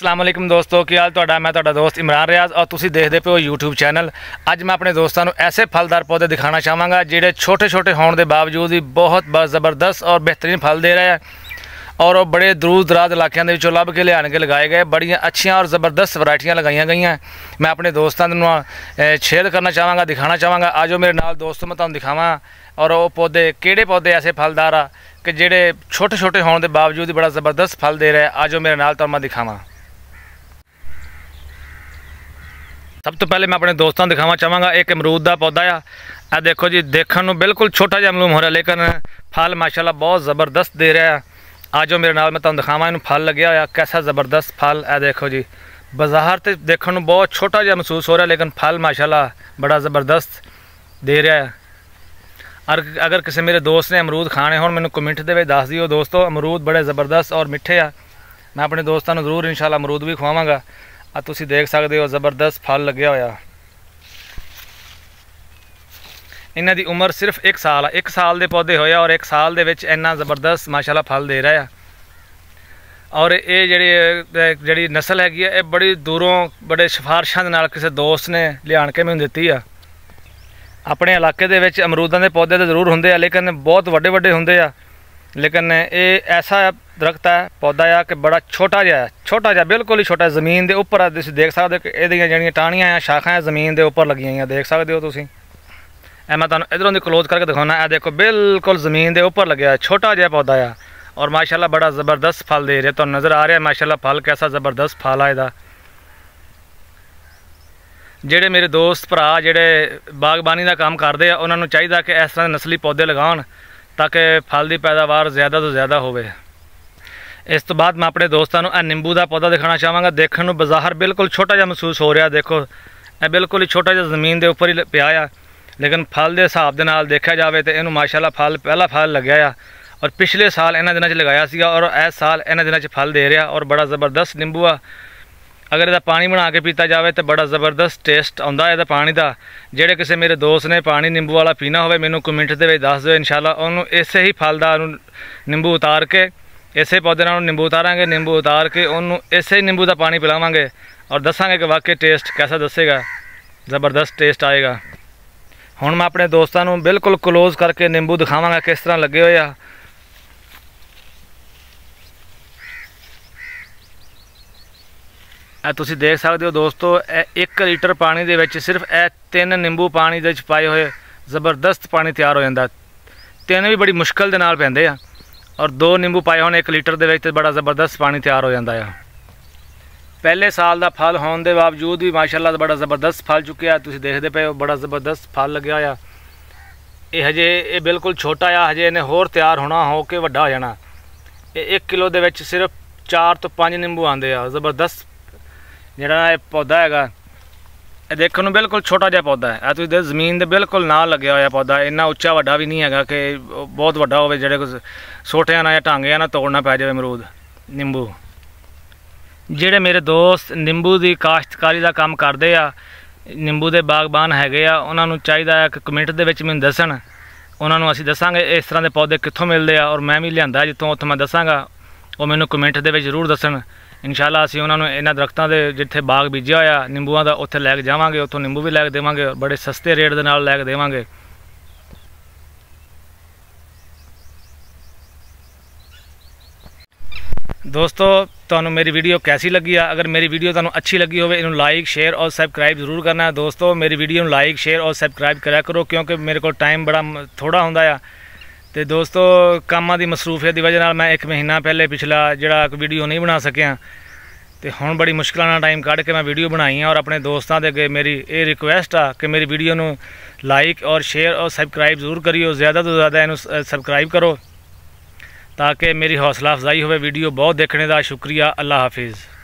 ਅਸਲਾਮੁਅਲੈਕਮ ਦੋਸਤੋ ਕੀ ਹਾਲ ਤੁਹਾਡਾ ਮੈਂ ਤੁਹਾਡਾ ਦੋਸਤ ਇਮਰਾਨ ਰਿਆਜ਼ ਔਰ ਤੁਸੀਂ ਦੇਖਦੇ ਹੋ YouTube ਚੈਨਲ ਅੱਜ ਮੈਂ ਆਪਣੇ ਦੋਸਤਾਂ ਨੂੰ ਐਸੇ ਫਲਦਾਰ ਪੌਦੇ ਦਿਖਾਣਾ ਚਾਹਾਂਗਾ ਜਿਹੜੇ ਛੋਟੇ-ਛੋਟੇ ਹੋਣ ਦੇ ਬਾਵਜੂਦ ਵੀ ਬਹੁਤ ਜ਼ਬਰਦਸਤ ਔਰ ਬਿਹਤਰੀਨ ਫਲ ਦੇ ਰਹੇ ਆ ਔਰ ਉਹ ਬੜੇ ਦੂਰ ਦਰਾਜ ਇਲਾਕਿਆਂ ਦੇ ਵਿੱਚੋਂ ਲੱਭ ਕੇ ਲਿਆਣ ਕੇ ਲਗਾਏ ਗਏ ਬੜੀਆਂ ਅੱਛੀਆਂ ਔਰ ਜ਼ਬਰਦਸਤ ਵੈਰਾਈਟੀਆਂ ਲਗਾਈਆਂ ਗਈਆਂ ਮੈਂ ਆਪਣੇ ਦੋਸਤਾਂ ਨੂੰ ਸ਼ੇਅਰ ਕਰਨਾ ਚਾਹਾਂਗਾ ਦਿਖਾਣਾ ਚਾਹਾਂਗਾ ਆਜੋ ਮੇਰੇ ਨਾਲ ਦੋਸਤੋ ਮੈਂ ਤੁਹਾਨੂੰ ਦਿਖਾਵਾਂ ਔਰ ਉਹ ਪੌਦੇ ਕਿਹੜੇ ਪੌਦੇ ਐਸੇ ਫਲਦਾਰ ਆ ਕਿ ਜਿਹੜੇ ਛੋਟੇ-ਛੋਟੇ ਹੋਣ ਦੇ ਬਾਵਜੂਦ ਵੀ ਬੜਾ ਜ਼ਬਰਦਸਤ ਫਲ ਦੇ ਰਹੇ ਆਜੋ ਮੇਰੇ ਨਾਲ ਤੁਹਾਨੂੰ ਮੈਂ ਦਿਖਾਵਾਂ ਸਭ ਤੋਂ ਪਹਿਲੇ ਮੈਂ ਆਪਣੇ ਦੋਸਤਾਂ ਨੂੰ ਚਾਹਾਂਗਾ ਇੱਕ ਅਮਰੂਦ ਦਾ ਪੌਦਾ ਆ ਆ ਦੇਖੋ ਜੀ ਦੇਖਣ ਨੂੰ ਬਿਲਕੁਲ ਛੋਟਾ ਜਿਹਾ ਮਲੂਮ ਹੋ ਰਿਹਾ ਲੇਕਿਨ ਫਲ ਮਾਸ਼ਾਅੱਲਾ ਬਹੁਤ ਜ਼ਬਰਦਸਤ ਦੇ ਰਿਹਾ ਆਜੋ ਮੇਰੇ ਨਾਲ ਮੈਂ ਤੁਹਾਨੂੰ ਦਿਖਾਵਾਂ ਇਹਨੂੰ ਫਲ ਲੱਗਿਆ ਹੋਇਆ ਕਿਹਦਾ ਜ਼ਬਰਦਸਤ ਫਲ ਆ ਦੇਖੋ ਜੀ ਬਾਜ਼ਾਰ ਤੇ ਦੇਖਣ ਨੂੰ ਬਹੁਤ ਛੋਟਾ ਜਿਹਾ ਮਹਿਸੂਸ ਹੋ ਰਿਹਾ ਲੇਕਿਨ ਫਲ ਮਾਸ਼ਾਅੱਲਾ ਬੜਾ ਜ਼ਬਰਦਸਤ ਦੇ ਰਿਹਾ ਹੈ ਅਰ ਅਗਰ ਕਿਸੇ ਮੇਰੇ ਦੋਸਤ ਨੇ ਅਮਰੂਦ ਖਾਣੇ ਹੋਣ ਮੈਨੂੰ ਕਮੈਂਟ ਦੇ ਵਿੱਚ ਦੱਸ ਦਿਓ ਦੋਸਤੋ ਅਮਰੂਦ ਬੜੇ ਜ਼ਬਰਦਸਤ ਔਰ ਮਿੱਠੇ ਆ ਮੈਂ ਆਪਣੇ ਦੋਸਤਾਂ ਨੂੰ ਜ਼ਰੂਰ ਇਨਸ਼ਾਅੱਲਾ ਅਮਰੂਦ ਵੀ ਖਵਾਵਾਂਗਾ ਆ ਤੁਸੀਂ ਦੇਖ ਸਕਦੇ ਹੋ ਜ਼ਬਰਦਸਤ ਫਲ ਲੱਗਿਆ ਹੋਇਆ ਇਹਨਾਂ ਦੀ ਉਮਰ ਸਿਰਫ 1 ਸਾਲ ਆ 1 ਸਾਲ ਦੇ ਪੌਦੇ ਹੋਇਆ ਔਰ 1 ਸਾਲ ਦੇ ਵਿੱਚ ਇੰਨਾ ਜ਼ਬਰਦਸਤ ਮਾਸ਼ਾਅੱਲਾ ਫਲ ਦੇ ਰਿਹਾ ਆ ਔਰ ਇਹ ਜਿਹੜੀ ਜਿਹੜੀ ਨਸਲ ਹੈਗੀ ਆ ਇਹ ਬੜੀ ਦੂਰੋਂ ਬੜੇ ਸਿਫਾਰਿਸ਼ਾਂ ਦੇ ਨਾਲ ਕਿਸੇ ਦੋਸਤ ਨੇ ਲਿਆਣ ਕੇ ਮੈਨੂੰ ਦਿੱਤੀ ਆ ਆਪਣੇ ਇਲਾਕੇ ਦੇ ਵਿੱਚ ਅਮਰੂਦਾਂ ਦੇ ਪੌਦੇ ਤਾਂ ਜ਼ਰੂਰ ਹੁੰਦੇ ਆ ਲੇਕਿਨ ਬਹੁਤ ਵੱਡੇ ਵੱਡੇ ਹੁੰਦੇ ਆ ਲੇਕਿਨ ਇਹ ਐਸਾ ਦਰਖਤ ਹੈ ਪੌਦਾ ਆ ਕਿ ਬੜਾ ਛੋਟਾ ਜਿਹਾ ਛੋਟਾ ਜਿਹਾ ਬਿਲਕੁਲ ਹੀ ਛੋਟਾ ਜ਼ਮੀਨ ਦੇ ਉੱਪਰ ਤੁਸੀਂ ਦੇਖ ਸਕਦੇ ਹੋ ਕਿ ਇਹਦੀਆਂ ਜਿਹੜੀਆਂ ਟਾਹਣੀਆਂ ਆ ਸ਼ਾਖਾਂ ਆ ਜ਼ਮੀਨ ਦੇ ਉੱਪਰ ਲੱਗੀਆਂ ਆ ਦੇਖ ਸਕਦੇ ਹੋ ਤੁਸੀਂ ਐ ਮੈਂ ਤੁਹਾਨੂੰ ਇਧਰੋਂ ਦੀ ਕਲੋਜ਼ ਕਰਕੇ ਦਿਖਾਉਣਾ ਇਹ ਦੇਖੋ ਬਿਲਕੁਲ ਜ਼ਮੀਨ ਦੇ ਉੱਪਰ ਲੱਗਿਆ ਛੋਟਾ ਜਿਹਾ ਪੌਦਾ ਆ ਔਰ ਮਾਸ਼ਾਅੱਲਾ ਬੜਾ ਜ਼ਬਰਦਸਤ ਫਲ ਦੇ ਰਿਹਾ ਤੁਹਾਨੂੰ ਨਜ਼ਰ ਆ ਰਿਹਾ ਮਾਸ਼ਾਅੱਲਾ ਫਲ ਕਿਹਦਾ ਜ਼ਬਰਦਸਤ ਫਲ ਆ ਇਹਦਾ ਜਿਹੜੇ ਮੇਰੇ ਦੋਸਤ ਭਰਾ ਜਿਹੜੇ ਬਾਗਬਾਨੀ ਦਾ ਕੰਮ ਕਰਦੇ ਆ ਉਹਨਾਂ ਨੂੰ ਚਾਹੀਦਾ ਕਿ ਇਸ ਤਰ੍ਹਾਂ ਦੇ ਨਸਲੀ ਪੌਦੇ ਲਗਾਉਣ ਤਾਂ ਕਿ ਫਲ ਦੀ ਪੈਦਾਵਾਰ ਜ਼ਿਆਦਾ ਤੋਂ ਜ਼ਿਆਦਾ ਹੋਵੇ ਇਸ ਤੋਂ ਬਾਅਦ ਮੈਂ ਆਪਣੇ ਦੋਸਤਾਂ ਨੂੰ ਇਹ ਨਿੰਬੂ ਦਾ ਪੌਦਾ ਦਿਖਾਣਾ ਚਾਹਾਂਗਾ ਦੇਖਣ ਨੂੰ ਬਜ਼ਾਹਰ ਬਿਲਕੁਲ ਛੋਟਾ ਜਿਹਾ ਮਹਿਸੂਸ ਹੋ ਰਿਹਾ ਦੇਖੋ ਇਹ ਬਿਲਕੁਲ ਹੀ ਛੋਟਾ ਜਿਹਾ ਜ਼ਮੀਨ ਦੇ ਉੱਪਰ ਹੀ ਪਿਆ ਆ ਲੇਕਿਨ ਫਲ ਦੇ ਹਿਸਾਬ ਦੇ ਨਾਲ ਦੇਖਿਆ ਜਾਵੇ ਤੇ ਇਹਨੂੰ ਮਾਸ਼ਾਅੱਲਾ ਫਲ ਪਹਿਲਾ ਫਲ ਲੱਗਿਆ ਆ ਔਰ ਪਿਛਲੇ ਸਾਲ ਇਹਨਾਂ ਦਿਨਾਂ 'ਚ ਲਗਾਇਆ ਸੀਗਾ ਔਰ ਇਸ ਸਾਲ ਇਹਨਾਂ ਦਿਨਾਂ 'ਚ ਫਲ ਦੇ ਰਿਹਾ ਔਰ ਬੜਾ ਜ਼ਬਰਦਸਤ ਨਿੰਬੂ ਆ ਅਗਰ ਇਹਦਾ ਪਾਣੀ ਬਣਾ ਕੇ ਪੀਤਾ ਜਾਵੇ ਤੇ ਬੜਾ ਜ਼ਬਰਦਸਤ ਟੇਸਟ ਆਉਂਦਾ ਹੈ ਇਹਦਾ ਪਾਣੀ ਦਾ ਜਿਹੜੇ ਕਿਸੇ ਮੇਰੇ ਦੋਸਤ ਨੇ ਪਾਣੀ ਨਿੰਬੂ ਵਾਲਾ ਪੀਣਾ ਹੋਵੇ ਮੈਨੂੰ ਕਮੈਂਟ ਦੇ ਵਿੱਚ ਦੱਸ ਦਿਓ ਇਨਸ਼ਾਅੱਲਾ ਉਹਨੂੰ ਇਸੇ ਹੀ ਫਲਦਾਰ ਨੂੰ ਨਿੰਬੂ ਉਤਾਰ ਕੇ ਇਸੇ ਪੌਦੇ ਨਾਲ ਨਿੰਬੂ ਉਤਾਰਾਂਗੇ ਨਿੰਬੂ ਉਤਾਰ ਕੇ ਉਹਨੂੰ ਇਸੇ ਨਿੰਬੂ ਦਾ ਪਾਣੀ ਪਿਲਾਵਾਂਗੇ ਔਰ ਦੱਸਾਂਗੇ ਕਿ ਵਾਕਈ ਟੇਸਟ ਕਿਹਦਾ ਦੱਸੇਗਾ ਜ਼ਬਰਦਸਤ ਟੇਸਟ ਆਏਗਾ ਹੁਣ ਮੈਂ ਆਪਣੇ ਦੋਸਤਾਂ ਨੂੰ ਬਿਲਕੁਲ ক্লোਜ਼ ਕਰਕੇ ਨਿੰਬੂ ਦਿਖਾਵਾਂਗਾ ਕਿਸ ਤਰ੍ਹਾਂ ਲੱਗੇ ਹੋਏ ਆ ਆ ਤੁਸੀਂ ਦੇਖ ਸਕਦੇ ਹੋ ਦੋਸਤੋ ਇਹ 1 ਲੀਟਰ ਪਾਣੀ ਦੇ ਵਿੱਚ ਸਿਰਫ ਇਹ ਤਿੰਨ ਨਿੰਬੂ ਪਾਣੀ ਦੇ ਵਿੱਚ ਪਾਏ ਹੋਏ ਜ਼ਬਰਦਸਤ ਪਾਣੀ ਤਿਆਰ ਹੋ ਜਾਂਦਾ ਤਿੰਨ ਵੀ ਬੜੀ ਮੁਸ਼ਕਲ ਦੇ ਨਾਲ ਪੈਂਦੇ ਆ ਔਰ ਦੋ ਨਿੰਬੂ ਪਾਏ ਹੋਣ 1 ਲੀਟਰ ਦੇ ਵਿੱਚ ਤੇ ਬੜਾ ਜ਼ਬਰਦਸਤ ਪਾਣੀ ਤਿਆਰ ਹੋ ਜਾਂਦਾ ਆ ਪਹਿਲੇ ਸਾਲ ਦਾ ਫਲ ਹੋਣ ਦੇ ਬਾਵਜੂਦ ਵੀ ਮਾਸ਼ਾਅੱਲਾ ਦਾ ਬੜਾ ਜ਼ਬਰਦਸਤ ਫਲ ਚੁੱਕਿਆ ਤੁਸੀਂ ਦੇਖਦੇ ਪਏ ਹੋ ਬੜਾ ਜ਼ਬਰਦਸਤ ਫਲ ਲੱਗਿਆ ਆ ਇਹ ਹਜੇ ਇਹ ਬਿਲਕੁਲ ਛੋਟਾ ਆ ਹਜੇ ਇਹਨੇ ਹੋਰ ਤਿਆਰ ਹੋਣਾ ਹੋ ਕੇ ਵੱਡਾ ਹੋ ਜਾਣਾ ਇਹ 1 ਕਿਲੋ ਦੇ ਵਿੱਚ ਸਿਰਫ 4 ਤੋਂ 5 ਨਿੰਬੂ ਆਂਦੇ ਆ ਜ਼ਬਰਦਸਤ ਜਿਹੜਾ ਇਹ ਪੌਦਾ ਹੈਗਾ ਇਹ ਦੇਖਣ ਨੂੰ ਬਿਲਕੁਲ ਛੋਟਾ ਜਿਹਾ ਪੌਦਾ ਹੈ ਇਹ ਤੁਸੀਂ ਦੇ ਜ਼ਮੀਨ ਦੇ ਬਿਲਕੁਲ ਨਾਲ ਲੱਗਿਆ ਹੋਇਆ ਪੌਦਾ ਇੰਨਾ ਉੱਚਾ ਵੱਡਾ ਵੀ ਨਹੀਂ ਹੈਗਾ ਕਿ ਬਹੁਤ ਵੱਡਾ ਹੋਵੇ ਜਿਹੜੇ ਕੁਝ ਛੋਟਿਆਂ ਨਾਲ ਜਾਂ ਟਾਂਗਿਆਂ ਨਾਲ ਤੋੜਨਾ ਪੈ ਜਾਵੇ ਅਮਰੂਦ ਨਿੰਬੂ ਜਿਹੜੇ ਮੇਰੇ ਦੋਸਤ ਨਿੰਬੂ ਦੀ ਕਾਸ਼ਤਕਾਰੀ ਦਾ ਕੰਮ ਕਰਦੇ ਆ ਨਿੰਬੂ ਦੇ ਬਾਗਬਾਨ ਹੈਗੇ ਆ ਉਹਨਾਂ ਨੂੰ ਚਾਹੀਦਾ ਹੈ ਕਿ ਕਮੈਂਟ ਦੇ ਵਿੱਚ ਮੈਨੂੰ ਦੱਸਣ ਉਹਨਾਂ ਨੂੰ ਅਸੀਂ ਦੱਸਾਂਗੇ ਇਸ ਤਰ੍ਹਾਂ ਦੇ ਪੌਦੇ ਕਿੱਥੋਂ ਮਿਲਦੇ ਆ ਔਰ ਮੈਂ ਵੀ ਲਿਆਂਦਾ ਜਿੱਥੋਂ ਉੱਥੋਂ ਮੈਂ ਦੱਸਾਂਗਾ ਉਹ ਮੈਨੂੰ ਕਮੈਂਟ ਦੇ ਵਿੱਚ ਜ਼ਰੂਰ ਦੱਸਣ ਇਨਸ਼ਾਅੱਲਾ ਅਸੀਂ ਉਹਨਾਂ ਨੂੰ ਇਹਨਾਂ ਦਰਖਤਾਂ ਦੇ ਜਿੱਥੇ ਬਾਗ ਬੀਜਿਆ ਹੋਇਆ ਨਿੰਬੂਆਂ ਦਾ ਉੱਥੇ ਲੈ ਕੇ ਜਾਵਾਂਗੇ ਉੱਥੋਂ ਨਿੰਬੂ ਵੀ ਲੈ ਕੇ ਦੇਵਾਂਗੇ ਬੜੇ ਸਸਤੇ ਰੇਟ ਦੇ ਨਾਲ ਲੈ ਕੇ ਦੇਵਾਂਗੇ ਦੋਸਤੋ ਤੁਹਾਨੂੰ ਮੇਰੀ ਵੀਡੀਓ ਕੈਸੀ ਲੱਗੀ ਆ ਅਗਰ ਮੇਰੀ ਵੀਡੀਓ ਤੁਹਾਨੂੰ ਅੱਛੀ ਲੱਗੀ ਹੋਵੇ ਇਹਨੂੰ ਲਾਈਕ ਸ਼ੇਅਰ ਔਰ ਸਬਸਕ੍ਰਾਈਬ ਜ਼ਰੂਰ ਕਰਨਾ ਦੋਸਤੋ ਮੇਰੀ ਵੀਡੀਓ ਨੂੰ ਲਾਈਕ ਸ਼ੇਅਰ ਔਰ ਸਬਸਕ੍ਰਾਈਬ ਕਰਿਆ ਕਰੋ ਕਿਉਂਕਿ ਮੇਰੇ ਕੋਲ ਟਾਈਮ ਬੜਾ ਥੋੜਾ ਹੁੰਦਾ ਆ ਤੇ ਦੋਸਤੋ ਕੰਮਾਂ ਦੀ ਮਸਰੂਫੀਅਤ ਦੀ ਵਜ੍ਹਾ ਨਾਲ ਮੈਂ ਇੱਕ ਮਹੀਨਾ ਪਹਿਲੇ ਪਿਛਲਾ ਜਿਹੜਾ ਇੱਕ ਵੀਡੀਓ ਨਹੀਂ ਬਣਾ ਸਕਿਆ ਤੇ ਹੁਣ ਬੜੀ ਮੁਸ਼ਕਲਾਂ ਨਾਲ ਟਾਈਮ ਕੱਢ ਕੇ ਮੈਂ ਵੀਡੀਓ ਬਣਾਈ ਆ ਔਰ ਆਪਣੇ ਦੋਸਤਾਂ ਦੇ ਅੱਗੇ ਮੇਰੀ ਇਹ ਰਿਕੁਐਸਟ ਆ ਕਿ ਮੇਰੀ ਵੀਡੀਓ ਨੂੰ ਲਾਈਕ ਔਰ ਸ਼ੇਅਰ ਔਰ ਸਬਸਕ੍ਰਾਈਬ ਜ਼ਰੂਰ ਕਰਿਓ ਜ਼ਿਆਦਾ ਤੋਂ ਜ਼ਿਆਦਾ ਇਹਨੂੰ ਸਬਸਕ੍ਰਾਈਬ ਕਰੋ ਤਾਂ ਕਿ ਮੇਰੀ ਹੌਸਲਾ ਅਫਜ਼ਾਈ ਹੋਵੇ ਵੀਡੀਓ ਬਹੁਤ ਦੇਖਣੇ ਦਾ ਸ਼ੁਕਰੀਆ ਅੱਲਾ ਹਾਫਿਜ਼